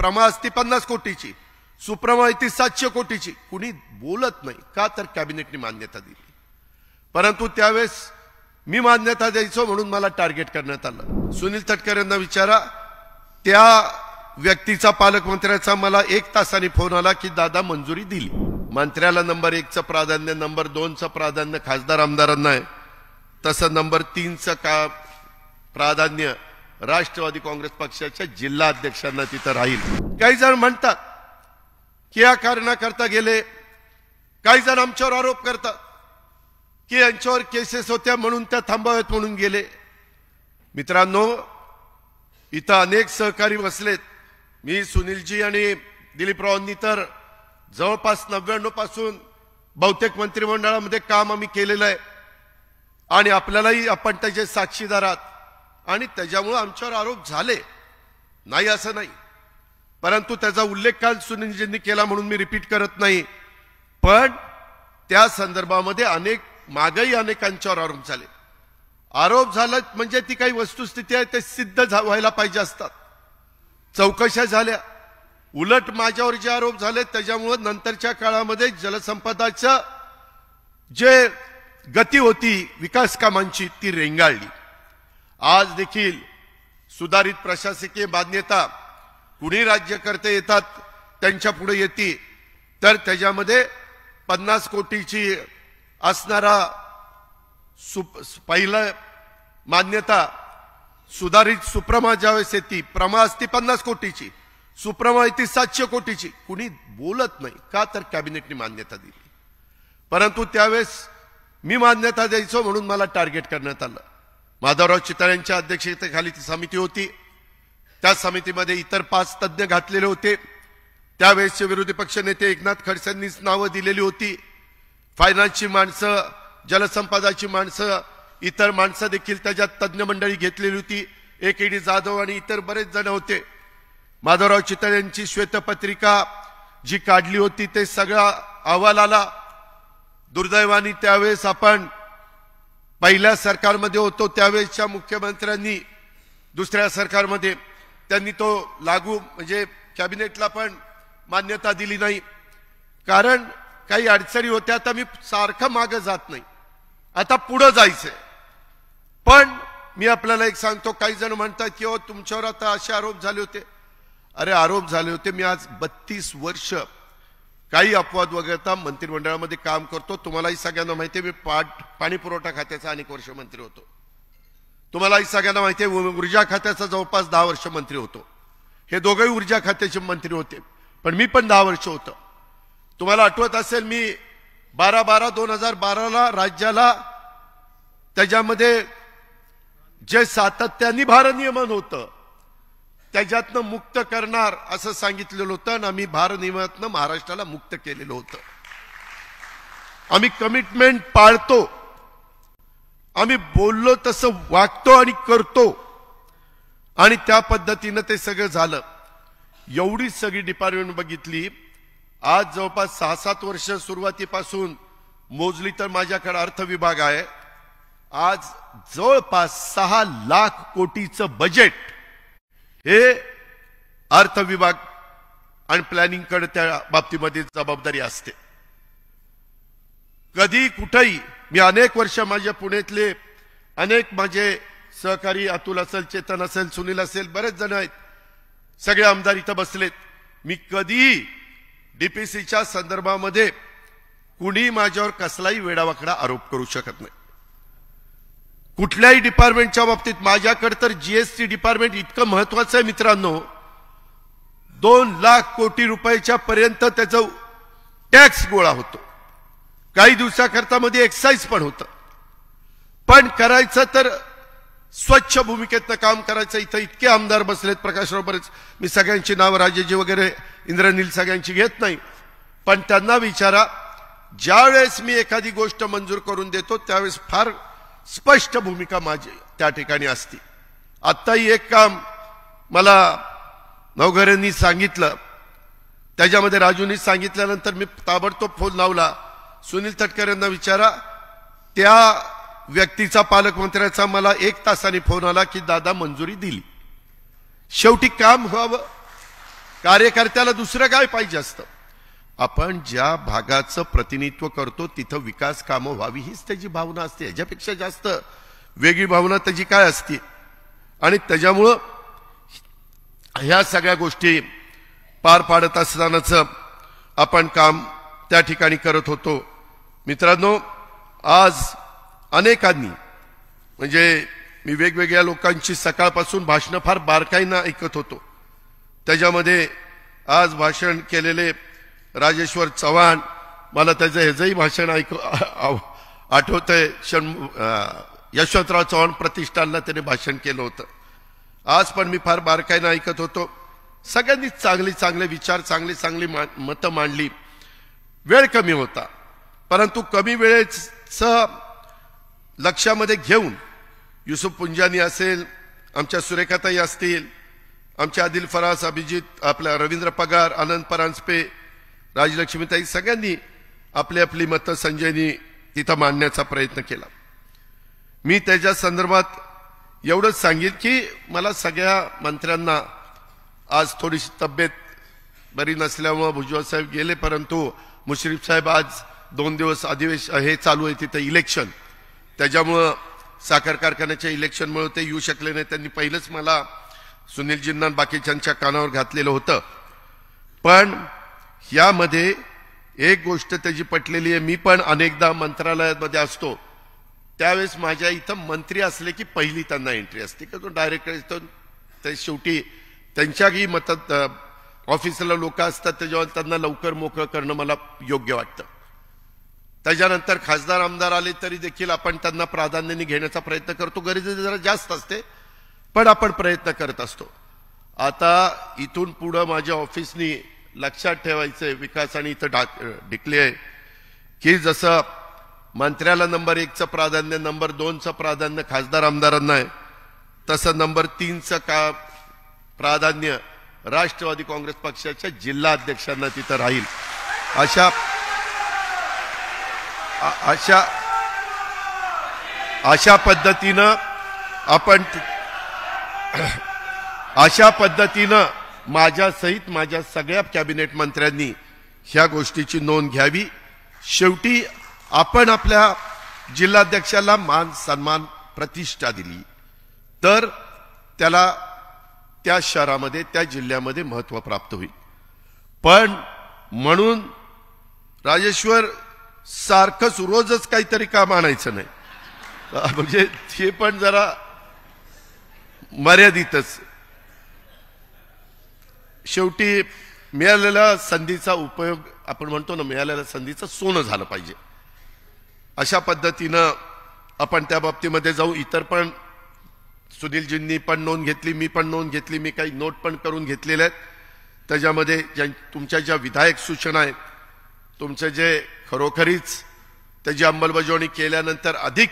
प्रमा असती पन्नास कोटीची सुप्रमा ती सातशे कोटीची कुणी बोलत नाही का तर कॅबिनेटने मान्यता दिली परंतु त्यावेळेस मी मान्यता द्यायचो म्हणून मला टार्गेट करण्यात आलं सुनील तटकर यांना विचारा त्या व्यक्तीचा पालकमंत्र्याचा मला एक तासाने फोन आला की दादा मंजुरी दिली मंत्र्याला नंबर एकचं प्राधान्य नंबर दोनचं प्राधान्य खासदार आमदारांना आहे तसं नंबर तीनचं का प्राधान्य राष्ट्रवादी काँग्रेस पक्षाच्या जिल्हा अध्यक्षांना तिथं राहील काही जण म्हणतात की या कारणाकरता गेले काही जण आमच्यावर आरोप करतात की यांच्यावर केसेस होत्या म्हणून त्या थांबाव्यात म्हणून गेले मित्रांनो इथं अनेक सहकारी बसलेत मी सुनीलजी आणि दिलीपरावांनी तर जवळपास नव्याण्णव पासून बहुतेक मंत्रिमंडळामध्ये काम आम्ही केलेलं आहे आणि आपल्यालाही आपण त्याचे आहात आणि त्याच्यामुळं आमच्यावर आरोप झाले नाही असं नाही परंतु त्याचा उल्लेख काल सुनीलजींनी केला म्हणून मी रिपीट करत नाही पण त्या संदर्भामध्ये अनेक मागही अनेकांच्यावर आरोप झाले आरोप झाला म्हणजे ती काही वस्तुस्थिती आहे ते सिद्ध व्हायला पाहिजे असतात चौकशा झाल्या उलट माझ्यावर जे आरोप झाले त्याच्यामुळं नंतरच्या काळामध्ये जलसंपदाच्या जे गती होती विकास कामांची ती रेंगाळली आज देखील सुधारित प्रशासकीय मान्यता कुणी राज्यकर्ते येतात त्यांच्या पुढे येते तर त्याच्यामध्ये पन्नास कोटीची असणारा सु पहिलं मान्यता सुधारित सुप्रमा ज्यावेळेस येते प्रमा असती पन्नास कोटीची सुप्रमा येते सातशे कोटीची कुणी बोलत नाही का तर कॅबिनेटने मान्यता दिली परंतु त्यावेळेस मी मान्यता द्यायचो म्हणून मला टार्गेट करण्यात आलं माधवराव चितळे यांच्या अध्यक्षतेखाली ती समिती होती त्या समितीमध्ये इतर पाच तज्ज्ञ घातलेले होते त्यावेळेसचे विरोधी पक्षनेते एकनाथ खडसेंनीच नावं दिलेली होती फायनान्सची माणसं जलसंपादाची माणसं इतर माणसं देखील त्याच्यात तज्ज्ञ मंडळी घेतलेली होती ए के डी जाधव आणि इतर बरेच जण होते माधवराव चितळे यांची श्वेतपत्रिका जी काढली होती ते सगळा अहवाल आला दुर्दैवानी त्यावेळेस आपण पहिल्या सरकारमध्ये होतो त्यावेळेसच्या मुख्यमंत्र्यांनी दुसऱ्या सरकारमध्ये त्यांनी तो लागू म्हणजे कॅबिनेटला पण मान्यता दिली नाही कारण काही अडचणी होत्या आता मी सारखं मागं जात नाही आता पुढं जायचंय पण मी आपल्याला एक सांगतो काही जण म्हणतात की हो तुमच्यावर आता असे आरोप झाले होते अरे आरोप झाले होते मी आज बत्तीस वर्ष काही अपवाद वगळता मंत्रिमंडळामध्ये काम करतो तुम्हालाही सगळ्यांना माहिती आहे मी पाट पाणी पुरवठा खात्याचा अनेक वर्ष मंत्री होतो तुम्हालाही सगळ्यांना माहिती आहे ऊर्जा खात्याचा जवळपास दहा वर्ष मंत्री होतो हे दोघंही ऊर्जा खात्याचे मंत्री होते पण मी पण दहा वर्ष होतं तुम्हाला आठवत असेल मी बारा बारा दोन हजार बाराला राज्याला त्याच्यामध्ये जे सातत्याने भारनियमन होतं त्याच्यातनं मुक्त करणार असं सांगितलेलं होतं आणि आम्ही भारनियमातनं महाराष्ट्राला मुक्त केलेलं होतं आम्ही कमिटमेंट पाळतो आम्ही बोललो तसं वागतो आणि करतो आणि त्या पद्धतीनं ते सगळं झालं एवढी सगळी डिपार्टमेंट बघितली आज जवळपास सहा सात वर्ष सुरुवातीपासून मोजली तर माझ्याकडे अर्थ विभाग आहे आज जवळपास सहा लाख कोटीचं बजेट हे अर्थ विभाग आणि कडे त्या बाबतीमध्ये जबाबदारी असते कधी कुठेही मी अनेक वर्ष माझ्या पुण्यातले अनेक माझे सहकारी अतुल असेल चेतन असेल सुनील असेल बरेच जण आहेत सगळे आमदार इथं बसलेत मी कधीही डीपीसीच्या संदर्भामध्ये कुणी माझ्यावर कसलाही वेडावाकडा आरोप करू शकत नाही कुठल्याही डिपार्टमेंटच्या बाबतीत माझ्याकडे तर जीएसटी डिपार्टमेंट इतकं महत्वाचं आहे मित्रांनो दोन लाख कोटी रुपयाच्या पर्यंत त्याचा टॅक्स गोळा होतो काही दिवसाकरता मध्ये एक्साईज पण होतं पण करायचं तर स्वच्छ भूमिकेतनं काम करायचं इथं इतके आमदार बसलेत प्रकाशराव बरेच मी सगळ्यांची नावं राजेजी वगैरे इंद्रनील सगळ्यांची घेत नाही पण त्यांना विचारा ज्यावेळेस मी एखादी गोष्ट मंजूर करून देतो त्यावेळेस फार स्पष्ट भूमिका माझी त्या ठिकाणी असते आत्ताही एक काम मला नवघरेंनी सांगितलं त्याच्यामध्ये राजूंनी सांगितल्यानंतर मी ताबडतोब फोन लावला सुनील तटकरेंना विचारा त्या व्यक्तीचा पालकमंत्र्याचा मला एक तासाने फोन आला की दादा मंजुरी दिली शेवटी काम व्हावं कार्यकर्त्याला दुसरं काय पाहिजे असतं आपण ज्या भागाचं प्रतिनिधित्व करतो तिथं विकास कामं व्हावी हीच त्याची भावना असते याच्यापेक्षा जास्त वेगळी भावना त्याची काय असते आणि त्याच्यामुळं ह्या सगळ्या गोष्टी पार पाडत असतानाच आपण काम त्या ठिकाणी करत होतो मित्रांनो आज अनेकांनी म्हणजे मी वेगवेगळ्या लोकांची सकाळपासून भाषणं फार बारकाईनं ऐकत होतो त्याच्यामध्ये आज भाषण केलेले राजेश्वर चव्हाण मला त्याचं ह्याचंही भाषण ऐक आठवतंय यशवंतराव चव्हाण प्रतिष्ठानला त्याने भाषण केलं होतं आज पण मी फार बारकाईनं ऐकत होतो सगळ्यांनी चांगले चांगले विचार चांगली चांगली मा मतं मांडली वेळ कमी होता परंतु कमी सह लक्षामध्ये घेऊन युसुफ पुंजानी असेल आमच्या सुरेखाताई असतील आमच्या आदिल फराज अभिजित आपल्या रवींद्र पगार आनंद परांजपे राजलक्ष्मीताई सगळ्यांनी आपली आपली मतं संजयनी तिथं मांडण्याचा प्रयत्न केला मी त्याच्या संदर्भात एवढंच सांगेन की मला सगळ्या मंत्र्यांना आज थोडीशी तब्येत बरी नसल्यामुळं भुजबळ साहेब गेले परंतु मुश्रीफ साहेब आज दोन दिवस अधिवेश हे चालू आहे तिथं इलेक्शन त्याच्यामुळं साखर कारखान्याच्या इलेक्शनमुळे ते येऊ शकले नाही त्यांनी पहिलंच मला सुनीलजींना बाकीच्यांच्या कानावर घातलेलं होतं पण यामध्ये एक गोष्ट त्याची पटलेली आहे मी पण अनेकदा मंत्रालयामध्ये असतो त्यावेळेस माझ्या इथं मंत्री असले की पहिली त्यांना एंट्री असते का तो डायरेक्ट ते शेवटी त्यांच्याही मत ऑफिसला लोक असतात त्याच्यावर त्यांना लवकर मोकळं करणं मला योग्य वाटतं त्याच्यानंतर खासदार आमदार आले तरी देखील आपण त्यांना प्राधान्याने घेण्याचा प्रयत्न करतो गरजे जरा जास्त असते पण आपण प्रयत्न करत असतो आता इथून पुढं माझ्या ऑफिसनी लक्षात ठेवायचं आहे विकास आणि इथं डा ढिकली आहे की जसं मंत्र्याला नंबर एकचं प्राधान्य नंबर दोनचं प्राधान्य खासदार आमदारांना आहे तसं नंबर तीनचं का प्राधान्य राष्ट्रवादी काँग्रेस पक्षाच्या जिल्हा अध्यक्षांना तिथं राहील अशा अशा अशा पद्धतीनं आपण अशा पद्धतीनं माझ्यासहित माझ्या सगळ्या कॅबिनेट मंत्र्यांनी ह्या गोष्टीची नोंद घ्यावी शेवटी आपण आपल्या जिल्हाध्यक्षाला मान सन्मान प्रतिष्ठा दिली तर त्याला त्या शहरामध्ये त्या जिल्ह्यामध्ये महत्त्व प्राप्त होईल पण म्हणून राजेश्वर सारखंच रोजच काहीतरी काम आणायचं नाही म्हणजे ते पण जरा मर्यादितच शेवटी मिळालेल्या संधीचा उपयोग आपण म्हणतो ना मिळालेल्या संधीचं सोनं झालं पाहिजे अशा पद्धतीनं आपण त्या बाबतीमध्ये जाऊ इतर पण सुनीलजींनी पण नोंद घेतली मी पण नोंद घेतली मी काही नोट पण करून घेतलेल्या आहेत त्याच्यामध्ये ज्या तुमच्या ज्या विधायक सूचना आहेत तुमचे जे खरोखरीच त्याची अंमलबजावणी केल्यानंतर अधिक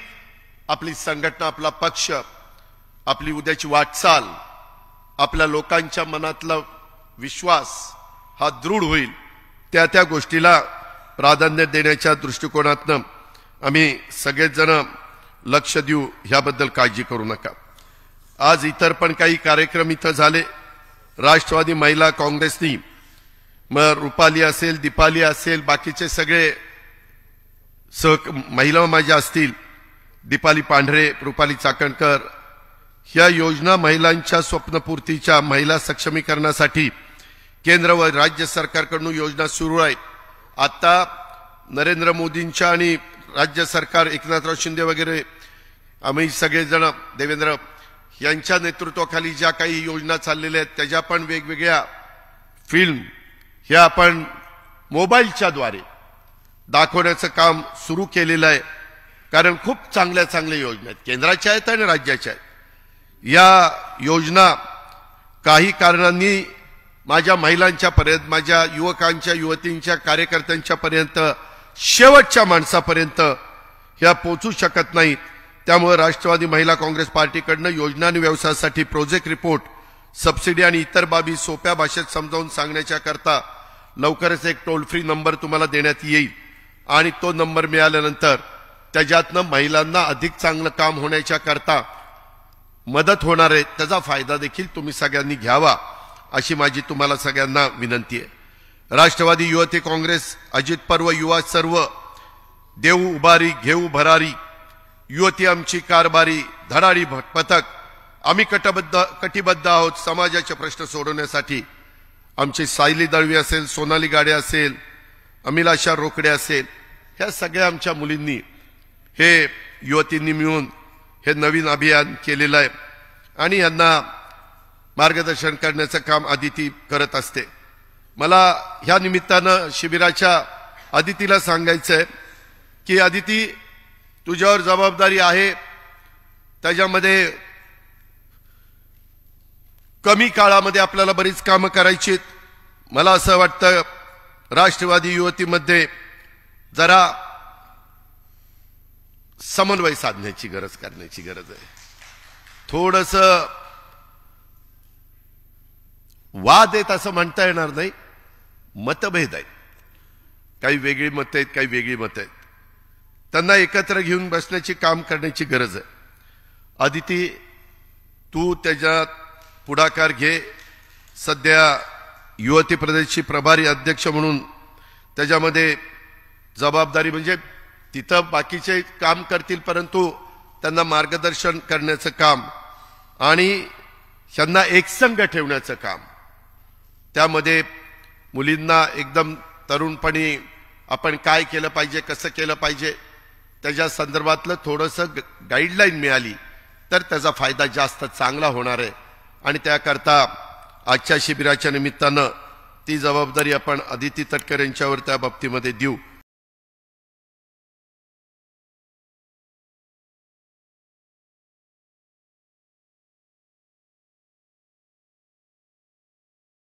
आपली संघटना आपला पक्ष आपली उद्याची वाटचाल आपल्या लोकांच्या मनातलं विश्वास हा दृढ होईल त्या त्या गोष्टीला प्राधान्य देण्याच्या दृष्टिकोनातनं आम्ही सगळेजण लक्ष देऊ ह्याबद्दल काळजी करू नका आज इतर पण काही कार्यक्रम इथं झाले राष्ट्रवादी महिला काँग्रेसनी मग रुपाली असेल दीपाली असेल बाकीचे सगळे सह महिला माझ्या असतील दीपाली पांढरे रुपाली चाकणकर ह्या योजना महिलांच्या स्वप्नपूर्तीच्या महिला सक्षमीकरणासाठी केंद्र व राज्य सरकारकडून योजना सुरू आहेत आत्ता नरेंद्र मोदींच्या आणि राज्य सरकार एकनाथराव शिंदे वगैरे आम्ही सगळेजण देवेंद्र यांच्या नेतृत्वाखाली ज्या काही योजना चाललेल्या आहेत त्याच्या पण वेगवेगळ्या फिल्म ह्या आपण मोबाईलच्याद्वारे दाखवण्याचं काम सुरू केलेलं आहे कारण खूप चांगल्या चांगल्या योजना आहेत केंद्राच्या आहेत आणि राज्याच्या आहेत या योजना काही कारणांनी माझ्या महिलांच्या पर्यंत माझ्या युवकांच्या युवतींच्या कार्यकर्त्यांच्या पर्यंत शेवटच्या माणसापर्यंत ह्या पोचू शकत नाहीत त्यामुळे राष्ट्रवादी महिला काँग्रेस पार्टीकडनं योजना आणि व्यवसायासाठी प्रोजेक्ट रिपोर्ट सबसिडी आणि इतर बाबी सोप्या भाषेत समजावून सांगण्याच्या करता लवकरच एक टोल फ्री नंबर तुम्हाला देण्यात येईल आणि तो नंबर मिळाल्यानंतर त्याच्यातनं महिलांना अधिक चांगलं काम होण्याच्या करता मदत होणार आहे त्याचा फायदा देखील तुम्ही सगळ्यांनी घ्यावा अशी माझी तुम्हाला सगळ्यांना विनंती आहे राष्ट्रवादी युवती काँग्रेस अजित पर्व युवा सर्व देऊ उभारी घेऊ भरारी युवती आमची कारभारी धडाडी पथक आम्ही कटबद्ध कटिबद्ध आहोत समाजाचे प्रश्न सोडवण्यासाठी आमची सायली दळवी असेल सोनाली गाडे असेल अमिलाशा रोकडे असेल ह्या सगळ्या आमच्या मुलींनी हे युवतींनी मिळून हे नवीन अभियान केलेलं आहे आणि यांना मार्गदर्शन करण्याचं काम आदिती करत असते मला ह्या निमित्तानं शिबिराच्या आदितीला सांगायचं आहे की आदिती तुझ्यावर जबाबदारी आहे त्याच्यामध्ये कमी काळामध्ये आपल्याला बरीच कामं करायची मला असं वाटतं राष्ट्रवादी युवतीमध्ये जरा समन्वय साधण्याची गरज करण्याची गरज आहे थोडंसं वाद आहेत असं म्हणता येणार नाही मतभेद आहेत काही वेगळी मतं आहेत काही वेगळी मतं आहेत त्यांना एकत्र घेऊन बसण्याची काम करण्याची गरज आहे आदिती तू त्याच्यात पुढाकार घे सध्या युवती प्रदेशची प्रभारी अध्यक्ष म्हणून त्याच्यामध्ये जबाबदारी म्हणजे तिथं बाकीचे काम करतील परंतु त्यांना मार्गदर्शन करण्याचं काम आणि त्यांना एकसंग ठेवण्याचं काम त्यामध्ये मुलींना एकदम तरुणपणी आपण काय केलं पाहिजे कसं केलं पाहिजे त्याच्या संदर्भातलं थोडंसं गाईडलाईन मिळाली तर त्याचा फायदा जास्त चांगला होणार आहे आणि त्याकरता आजच्या शिबिराच्या निमित्तानं ती जबाबदारी आपण अदिती तटकर यांच्यावर त्या बाबतीमध्ये देऊ